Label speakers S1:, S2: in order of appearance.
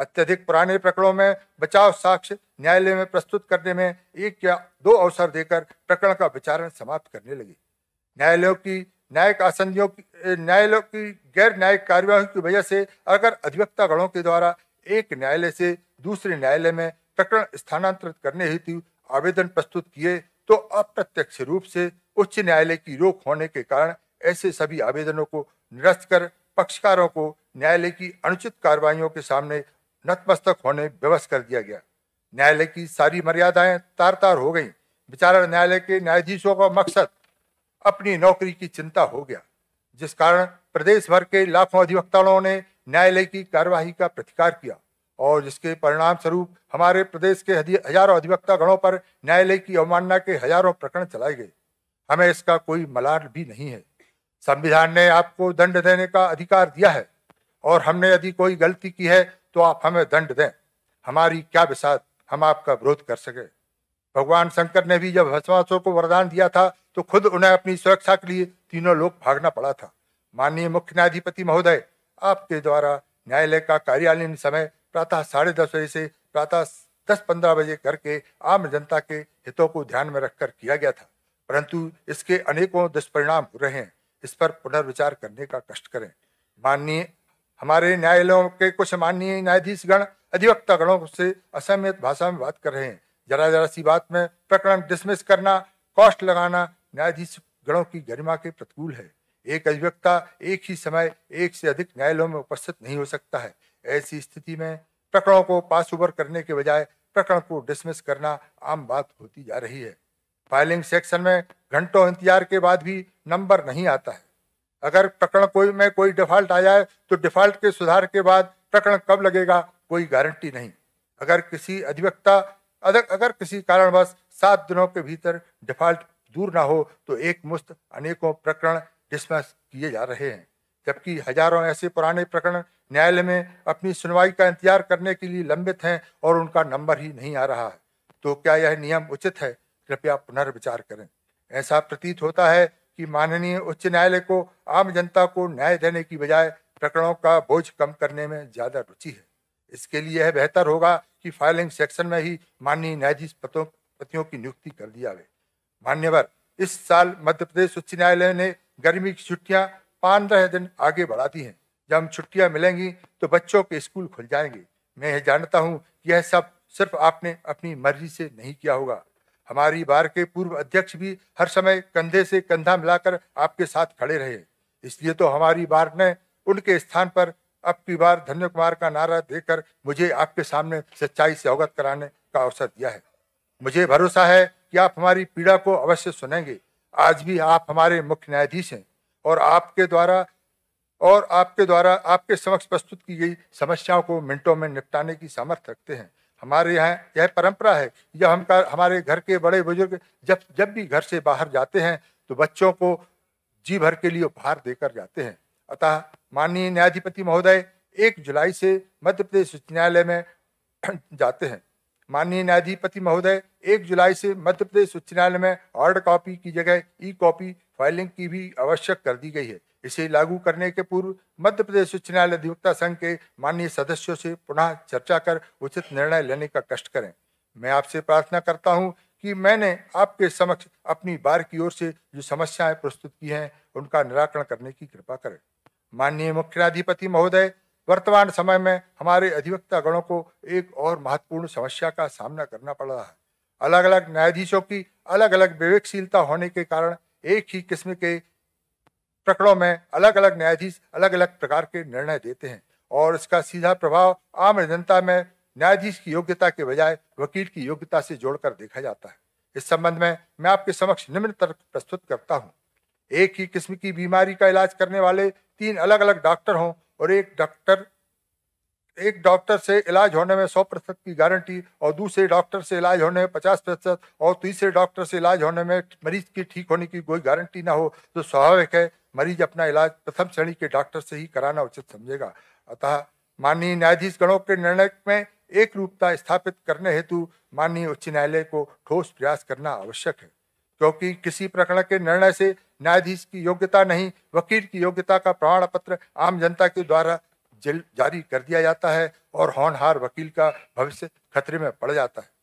S1: अत्यधिक पुराने प्रकरणों में बचाव साक्ष्य न्यायालय में प्रस्तुत करने में एक या दो अवसर देकर प्रकरण का विचारण समाप्त करने लगी न्यायालयों की न्यायिक आसंदियों की न्यायालयों की गैर न्यायिक कार्यवाही की वजह से अगर अधिवक्ता गणों के द्वारा एक न्यायालय से दूसरे न्यायालय में प्रकरण स्थानांतरित करने हेतु आवेदन प्रस्तुत किए तो अप्रत्यक्ष रूप से उच्च न्यायालय की रोक होने के कारण ऐसे सभी आवेदनों को निरस्त कर पक्षकारों को न्यायालय की अनुचित कार्रवाई के सामने नतमस्तक होने व्यवस्थ कर दिया गया न्यायालय की सारी मर्यादाएं तार तार हो गईं। विचारण न्यायालय के न्यायाधीशों का मकसद अपनी नौकरी की चिंता हो गया जिस कारण प्रदेश भर के लाखों अधिवक्ताओं ने न्यायालय की कार्यवाही का प्रतिकार किया और जिसके परिणाम स्वरूप हमारे प्रदेश के हजारों अधिवक्ता गणों पर न्यायालय की अवमानना के हजारों प्रकरण चलाए गए हमें इसका कोई मलाल भी नहीं है संविधान ने आपको दंड देने का अधिकार दिया है और हमने यदि कोई गलती की है तो आप हमें दंड दें हमारी क्या बिसात हम आपका विरोध कर सके भगवान शंकर ने भी जब भस्मासुर को वरदान दिया था तो खुद उन्हें अपनी सुरक्षा के लिए तीनों लोग भागना पड़ा था माननीय मुख्य न्यायाधिपति महोदय आपके द्वारा न्यायालय का कार्यालयीन समय प्रातः साढ़े दस बजे से प्रातः दस पंद्रह बजे करके आम जनता के हितों को ध्यान में रखकर किया गया था परंतु इसके अनेकों दुष्परिणाम हो रहे हैं इस पर पुनर्विचार करने का कष्ट करें माननीय हमारे न्यायालयों के कुछ माननीय न्यायाधीशगण अधिवक्ता गणों से असहमत भाषा में बात कर रहे हैं जरा जरा सी बात में प्रकरण डिसमिस करना कॉस्ट लगाना न्यायाधीश गणों की गरिमा के प्रतिकूल है एक अधिवक्ता एक ही समय एक से अधिक न्यायालयों में उपस्थित नहीं हो सकता है ऐसी स्थिति में प्रकरणों को पास ओवर करने के बजाय प्रकरण को डिसमिस करना आम बात होती जा रही है फाइलिंग सेक्शन में घंटों इंतजार के बाद भी नंबर नहीं आता है अगर प्रकरण कोई में कोई डिफॉल्ट आ जाए तो डिफॉल्ट के सुधार के बाद प्रकरण कब लगेगा कोई गारंटी नहीं अगर किसी अधिवक्ता अगर अगर किसी कारणवश सात दिनों के भीतर डिफॉल्ट दूर ना हो तो एक मुस्त अनेकों प्रकरण डिसमिस किए जा रहे हैं जबकि हजारों ऐसे पुराने प्रकरण न्यायालय में अपनी सुनवाई का इंतजार करने के लिए लंबित हैं और उनका नंबर ही नहीं आ रहा है तो क्या यह नियम उचित है कृपया पुनर्विचार करें ऐसा प्रतीत होता है कि माननीय उच्च न्यायालय को आम जनता को न्याय देने की बजाय प्रकरणों का बोझ कम करने में ज़्यादा रुचि है इसके लिए यह बेहतर होगा कि फाइलिंग सेक्शन में ही माननीय न्यायाधीश पतों पतियों की नियुक्ति कर दिया गया मान्यवर इस साल मध्य प्रदेश उच्च न्यायालय ने गर्मी की छुट्टियां पंद्रह दिन आगे बढ़ा दी हैं जब हम छुट्टियां मिलेंगी तो बच्चों के स्कूल खुल जाएंगे मैं यह जानता हूँ यह सब सिर्फ आपने अपनी मर्जी से नहीं किया होगा हमारी बार के पूर्व अध्यक्ष भी हर समय कंधे से कंधा मिलाकर आपके साथ खड़े रहे इसलिए तो हमारी बार ने उनके स्थान पर अब की बार धन्य कुमार का नारा देकर मुझे आपके सामने सच्चाई से अवगत कराने का अवसर दिया है मुझे भरोसा है कि आप हमारी पीड़ा को अवश्य सुनेंगे आज भी आप हमारे मुख्य न्यायाधीश हैं और आपके द्वारा और आपके द्वारा आपके समक्ष प्रस्तुत की गई समस्याओं को मिनटों में निपटाने की सामर्थ्य रखते हैं हमारे यहाँ यह परंपरा है यह हम हमारे घर के बड़े बुजुर्ग जब जब भी घर से बाहर जाते हैं तो बच्चों को जी भर के लिए उपहार देकर जाते हैं अतः माननीय न्यायाधिपति महोदय एक जुलाई से मध्य प्रदेश उच्च न्यायालय में जाते हैं माननीय न्यायाधिपति महोदय एक जुलाई से मध्य प्रदेश उच्च न्यायालय में हार्ड कॉपी की जगह ई कॉपी फाइलिंग की भी आवश्यक कर दी गई है इसे लागू करने के पूर्व मध्य प्रदेश उच्च न्यायालय अधिवक्ता संघ के माननीय सदस्यों से पुनः चर्चा कर उचित निर्णय लेने का कष्ट करें मैं आपसे प्रार्थना करता हूँ कि मैंने आपके समक्ष अपनी बार की ओर से जो समस्याएं प्रस्तुत की हैं उनका निराकरण करने की कृपा करें माननीय मुख्य न्यायाधिपति महोदय वर्तमान समय में हमारे अधिवक्ता गणों को एक और महत्वपूर्ण समस्या का सामना करना पड़ रहा है अलग अलग न्यायाधीशों की अलग अलग विवेकशीलता होने के कारण एक ही किस्म के प्रकरणों में अलग अलग न्यायाधीश अलग अलग प्रकार के निर्णय देते हैं और इसका सीधा प्रभाव आम जनता में न्यायाधीश की योग्यता के बजाय वकील की योग्यता से जोड़कर देखा जाता है इस संबंध में मैं आपके समक्ष निम्न तर्क प्रस्तुत करता हूँ एक ही किस्म की बीमारी का इलाज करने वाले तीन अलग अलग डॉक्टर हों और एक डॉक्टर एक डॉक्टर से इलाज होने में सौ प्रतिशत की गारंटी और दूसरे डॉक्टर से इलाज होने में पचास प्रतिशत और तीसरे डॉक्टर से इलाज होने में मरीज की ठीक होने की कोई गारंटी ना हो तो स्वाभाविक है मरीज अपना इलाज प्रथम श्रेणी के डॉक्टर से ही कराना उचित समझेगा अतः माननीय न्यायाधीश गणों के निर्णय में एक रूपता स्थापित करने हेतु माननीय उच्च न्यायालय को ठोस प्रयास करना आवश्यक है क्योंकि किसी प्रकरण के निर्णय से न्यायाधीश की योग्यता नहीं वकील की योग्यता का प्रमाण पत्र आम जनता के द्वारा जारी कर दिया जाता है और होनहार वकील का भविष्य खतरे में पड़ जाता है